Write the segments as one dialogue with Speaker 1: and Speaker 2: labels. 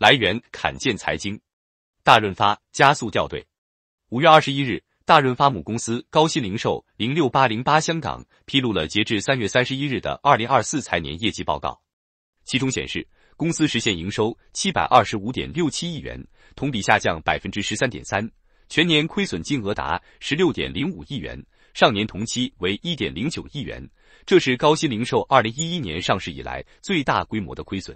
Speaker 1: 来源：砍见财经，大润发加速掉队。五月二十一日，大润发母公司高鑫零售（零六八零八香港）披露了截至三月三十一日的二零二四财年业绩报告，其中显示，公司实现营收七百二十五点六七亿元，同比下降百分之十三点三，全年亏损金额达十六点零五亿元，上年同期为一点零九亿元，这是高鑫零售二零一一年上市以来最大规模的亏损，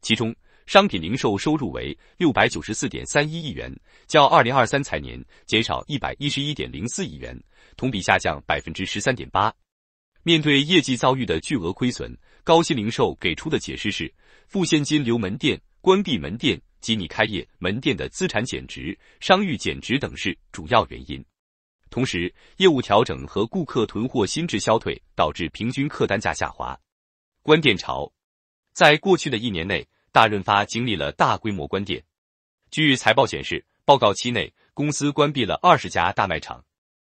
Speaker 1: 其中。商品零售收入为六百九十四点三一亿元，较二零二三财年减少一百一十一点零四亿元，同比下降百分之十三点八。面对业绩遭遇的巨额亏损，高鑫零售给出的解释是：付现金流门店关闭门店及你开业门店的资产减值、商誉减值等是主要原因。同时，业务调整和顾客囤货心智消退导致平均客单价下滑。关店潮在过去的一年内。大润发经历了大规模关店。据财报显示，报告期内，公司关闭了二十家大卖场。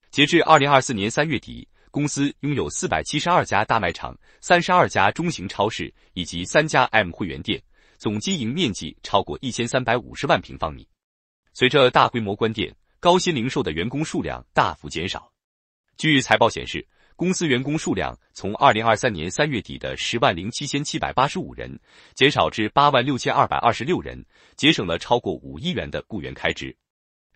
Speaker 1: 截至二零二四年三月底，公司拥有四百七十二家大卖场、三十二家中型超市以及三家 M 会员店，总经营面积超过一千三百五十万平方米。随着大规模关店，高鑫零售的员工数量大幅减少。据财报显示。公司员工数量从二零二三年三月底的十万零七千七百八十五人减少至八万六千二百二十六人，节省了超过五亿元的雇员开支。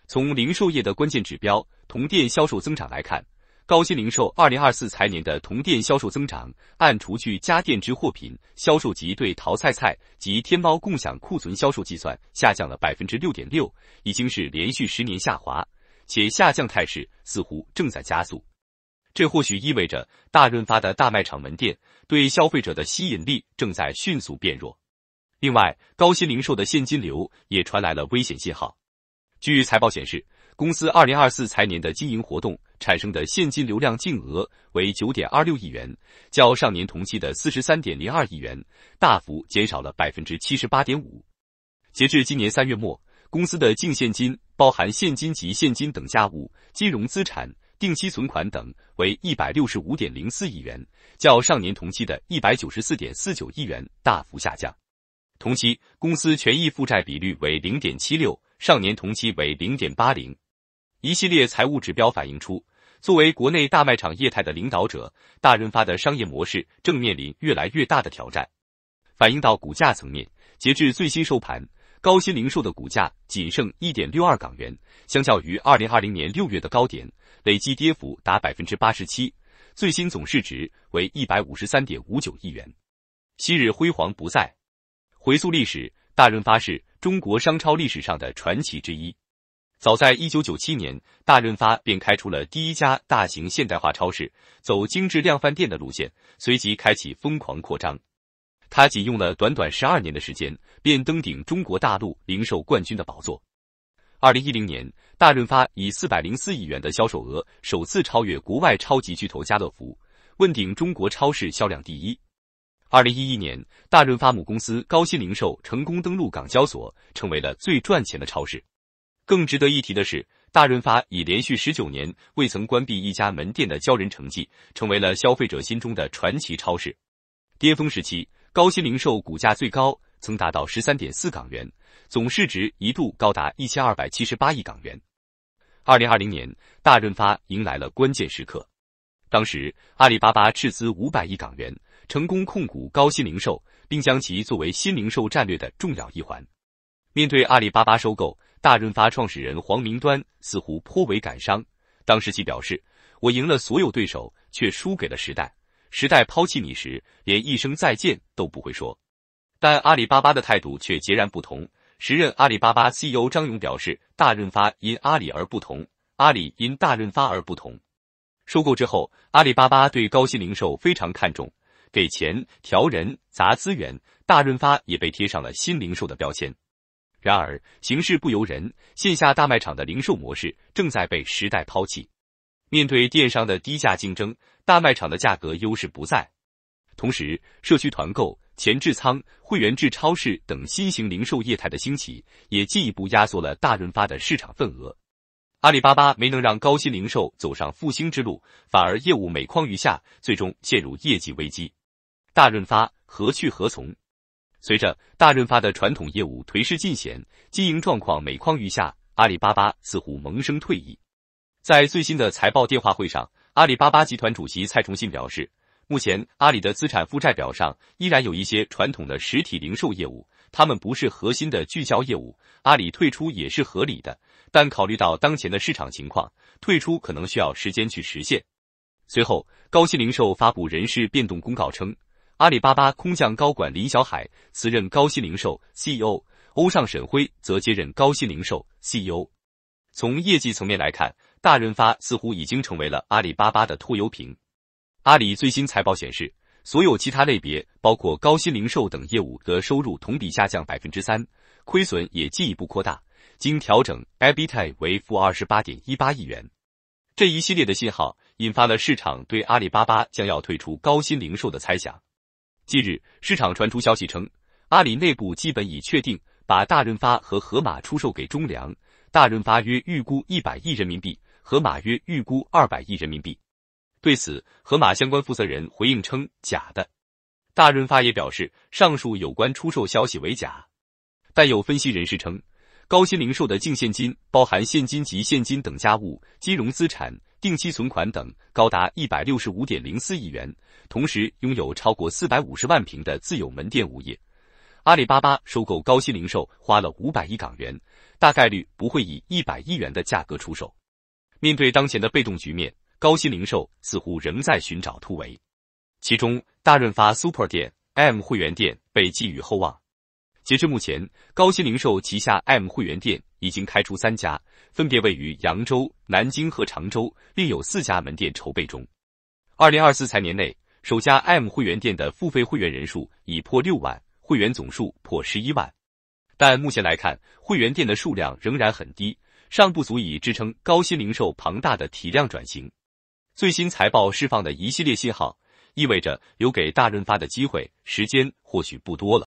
Speaker 1: 从零售业的关键指标同店销售增长来看，高鑫零售二零二四财年的同店销售增长按除去家电之货品销售及对淘菜菜及天猫共享库存销售计算，下降了百分之六点六，已经是连续十年下滑，且下降态势似乎正在加速。这或许意味着大润发的大卖场门店对消费者的吸引力正在迅速变弱。另外，高鑫零售的现金流也传来了危险信号。据财报显示，公司二零二四财年的经营活动产生的现金流量净额为九点二六亿元，较上年同期的四十三点零二亿元大幅减少了百分之七十八点五。截至今年三月末，公司的净现金包含现金及现金等价物、金融资产。定期存款等为一百六十五点零四亿元，较上年同期的一百九十四点四九亿元大幅下降。同期，公司权益负债比率为零点七六，上年同期为零点八零。一系列财务指标反映出，作为国内大卖场业态的领导者，大润发的商业模式正面临越来越大的挑战。反映到股价层面，截至最新收盘。高鑫零售的股价仅剩一点六二港元，相较于二零二零年六月的高点，累计跌幅达百分之八十七。最新总市值为一百五十三点五九亿元。昔日辉煌不再。回溯历史，大润发是中国商超历史上的传奇之一。早在一九九七年，大润发便开出了第一家大型现代化超市，走精致量饭店的路线，随即开启疯狂扩张。他仅用了短短十二年的时间，便登顶中国大陆零售冠军的宝座。二零一零年，大润发以四百零四亿元的销售额，首次超越国外超级巨头家乐福，问鼎中国超市销量第一。二零一一年，大润发母公司高鑫零售成功登陆港交所，成为了最赚钱的超市。更值得一提的是，大润发以连续十九年未曾关闭一家门店的骄人成绩，成为了消费者心中的传奇超市。巅峰时期。高鑫零售股价最高曾达到十三点四港元，总市值一度高达一千二百七十八亿港元。二零二零年，大润发迎来了关键时刻。当时，阿里巴巴斥资五百亿港元，成功控股高鑫零售，并将其作为新零售战略的重要一环。面对阿里巴巴收购，大润发创始人黄明端似乎颇为感伤。当时，其表示：“我赢了所有对手，却输给了时代。”时代抛弃你时，连一声再见都不会说。但阿里巴巴的态度却截然不同。时任阿里巴巴 CEO 张勇表示：“大润发因阿里而不同，阿里因大润发而不同。”收购之后，阿里巴巴对高新零售非常看重，给钱、调人、砸资源，大润发也被贴上了新零售的标签。然而，形势不由人，线下大卖场的零售模式正在被时代抛弃。面对电商的低价竞争，大卖场的价格优势不再。同时，社区团购、前置仓、会员制超市等新型零售业态的兴起，也进一步压缩了大润发的市场份额。阿里巴巴没能让高新零售走上复兴之路，反而业务每况愈下，最终陷入业绩危机。大润发何去何从？随着大润发的传统业务颓势尽显，经营状况每况愈下，阿里巴巴似乎萌生退意。在最新的财报电话会上，阿里巴巴集团主席蔡崇信表示，目前阿里的资产负债表上依然有一些传统的实体零售业务，它们不是核心的聚焦业务，阿里退出也是合理的。但考虑到当前的市场情况，退出可能需要时间去实现。随后，高鑫零售发布人事变动公告称，阿里巴巴空降高管林小海辞任高鑫零售 CEO，欧尚沈辉则接任高鑫零售 CEO。从业绩层面来看，大润发似乎已经成为了阿里巴巴的拖油瓶。阿里最新财报显示，所有其他类别，包括高鑫零售等业务的收入同比下降百分之三，亏损也进一步扩大，经调整 EBIT 为负二十八点一八亿元。这一系列的信号引发了市场对阿里巴巴将要退出高鑫零售的猜想。近日，市场传出消息称，阿里内部基本已确定把大润发和盒马出售给中粮，大润发约预估一百亿人民币。盒马约预估二百亿人民币，对此，盒马相关负责人回应称假的。大润发也表示上述有关出售消息为假。但有分析人士称，高鑫零售的净现金包含现金及现金等价物、金融资产、定期存款等，高达一百六十五点零四亿元，同时拥有超过四百五十万平的自有门店物业。阿里巴巴收购高鑫零售花了五百亿港元，大概率不会以一百亿元的价格出售。面对当前的被动局面，高新零售似乎仍在寻找突围。其中，大润发 Super 店、M 会员店被寄予厚望。截至目前，高新零售旗下 M 会员店已经开出三家，分别位于扬州、南京和常州，另有四家门店筹备中。二零二四财年内，首家 M 会员店的付费会员人数已破六万，会员总数破十一万，但目前来看，会员店的数量仍然很低。尚不足以支撑高鑫零售庞大的体量转型。最新财报释放的一系列信号，意味着留给大润发的机会时间或许不多了。